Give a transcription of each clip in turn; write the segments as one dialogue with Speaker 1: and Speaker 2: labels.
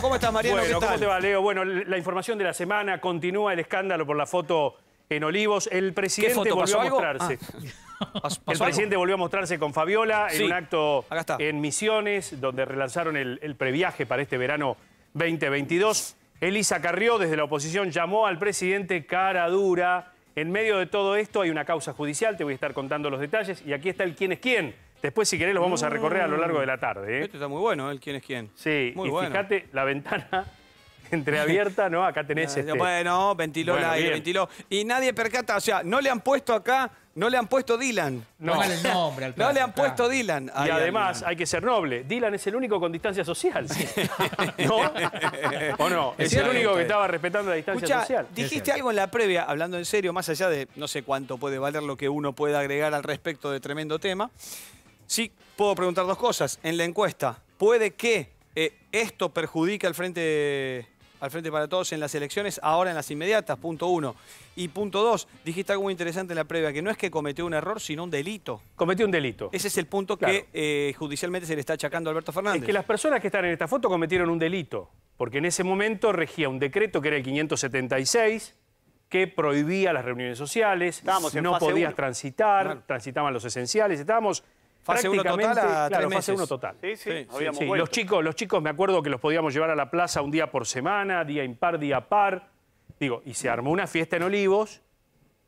Speaker 1: ¿Cómo estás, Mariano? ¿cómo te va, Leo? Bueno, la información de la semana continúa el escándalo por la foto en Olivos. El presidente volvió a mostrarse. Ah. el presidente volvió a mostrarse con Fabiola en un acto en Misiones, donde relanzaron el, el previaje para este verano 2022. Elisa Carrió, desde la oposición, llamó al presidente cara dura. En medio de todo esto hay una causa judicial, te voy a estar contando los detalles. Y aquí está el quién es quién Después, si querés, los vamos a recorrer a lo largo de la tarde. ¿eh? Esto está muy bueno, ¿eh? el quién es quién. Sí, muy fíjate la ventana entreabierta, ¿no? Acá tenés este... Bueno, ventiló la aire, ventiló. Y
Speaker 2: nadie percata, o sea, no le han puesto acá, no le han puesto Dylan. No, el nombre al No le han puesto Dylan. Y además,
Speaker 1: hay que ser noble. Dylan es el único con distancia social. ¿No? ¿O no? Es, el único que estaba respetando la distancia social. dijiste algo en la previa, hablando en
Speaker 2: serio, más allá de no sé cuánto puede valer lo que uno puede agregar al respecto de tremendo tema. Sí, puedo preguntar dos cosas. En la encuesta, ¿puede que eh, esto perjudique al frente, al frente para todos en las elecciones, ahora en las inmediatas? Punto uno. Y punto dos, dijiste algo muy interesante en la previa, que no es que cometió un error, sino un delito. Cometió un delito. Ese es el
Speaker 1: punto que eh, judicialmente se le está achacando a Alberto Fernández. Es que las personas que están en esta foto cometieron un delito, porque en ese momento regía un decreto que era el 576 que prohibía las reuniones sociales, no podías transitar, transitaban los esenciales, estábamos Fase 1 total total. Sí, sí, Los, chicos, los chicos, me acuerdo que los podíamos llevar a la plaza un día por semana, día impar, día par. Digo, y se armó una fiesta en Olivos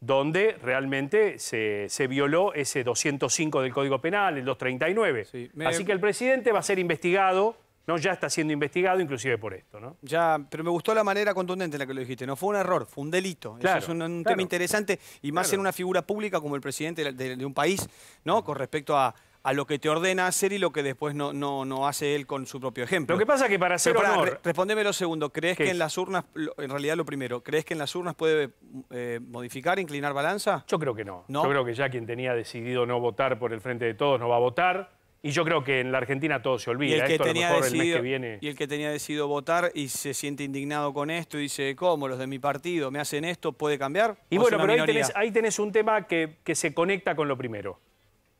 Speaker 1: donde realmente se, violó ese 205 del Código Penal, el 239. Así que el presidente va a ser investigado ¿no? Ya está siendo investigado inclusive por esto, ¿no? Ya, pero me gustó la manera contundente en la que lo dijiste. No fue un error, fue un delito. es un, tema
Speaker 2: interesante y más en una figura pública como el presidente de, un país, ¿no? Con respecto a, lo que te ordena hacer y lo que después no, hace él con su propio ejemplo. Lo que pasa es que para hacer honor... respondeme lo segundo, ¿crees que en las urnas, en realidad lo primero, ¿crees que en las urnas puede eh,
Speaker 1: modificar, inclinar balanza? Yo creo que no. Yo creo que ya quien tenía decidido no votar por el Frente de Todos no va a votar. Y yo creo que en la Argentina todo se olvida. que esto tenía a lo mejor el mes que viene...
Speaker 2: Y el que tenía decidido votar y se siente indignado con esto y dice, ¿cómo? Los de mi partido me hacen esto, ¿puede cambiar? Y bueno, pero
Speaker 1: ahí tenés, un tema que, se conecta con lo primero.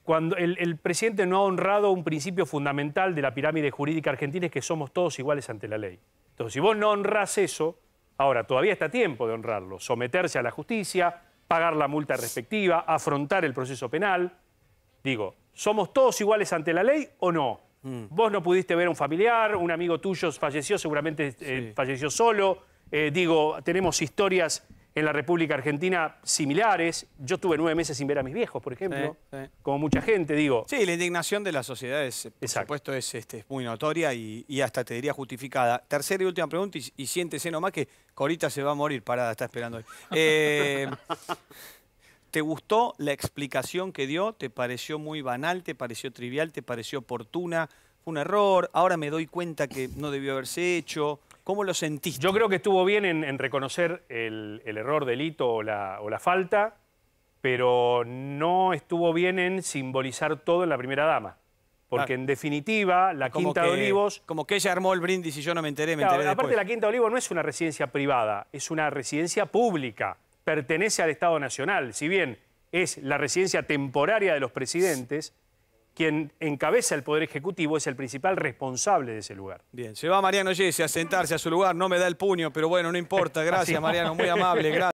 Speaker 1: Cuando el, presidente no ha honrado un principio fundamental de la pirámide jurídica argentina es que somos todos iguales ante la ley. Entonces, si vos no honrás eso, ahora todavía está tiempo de honrarlo, someterse a la justicia, pagar la multa respectiva, afrontar el proceso penal. Digo, ¿Somos todos iguales ante la ley o no? Mm. Vos no pudiste ver a un familiar, un amigo tuyo falleció, seguramente eh, falleció solo. Eh, digo, tenemos historias en la República Argentina similares. Yo tuve nueve meses sin ver a mis viejos, por ejemplo, como mucha gente, digo. Sí, la
Speaker 2: indignación de la sociedad es, por supuesto, este, es, muy notoria y, hasta te diría justificada. Tercera y última pregunta, y, sientes, siéntese nomás que Corita se va a morir parada, está esperando Eh, ¿Te gustó la explicación que dio? ¿Te pareció muy banal? ¿Te pareció trivial? ¿Te pareció oportuna? ¿Fue un error? ¿Ahora me doy cuenta que no debió haberse hecho?
Speaker 1: ¿Cómo lo sentiste? Yo creo que estuvo bien en, reconocer el, error, delito o la, falta, pero no estuvo bien en simbolizar todo en la primera dama. Porque ah. en definitiva, la Quinta de Olivos... Como que ella armó el brindis y yo no me enteré, me enteré Aparte, la Quinta de Olivos no es una residencia privada, es una residencia pública pertenece al Estado Nacional, si bien es la residencia temporaria de los presidentes, quien encabeza el Poder Ejecutivo es el principal responsable de ese lugar. Bien, se va Mariano Jesse a
Speaker 2: sentarse a su lugar, no me da el puño, pero bueno, no importa, gracias Mariano, muy amable, gracias.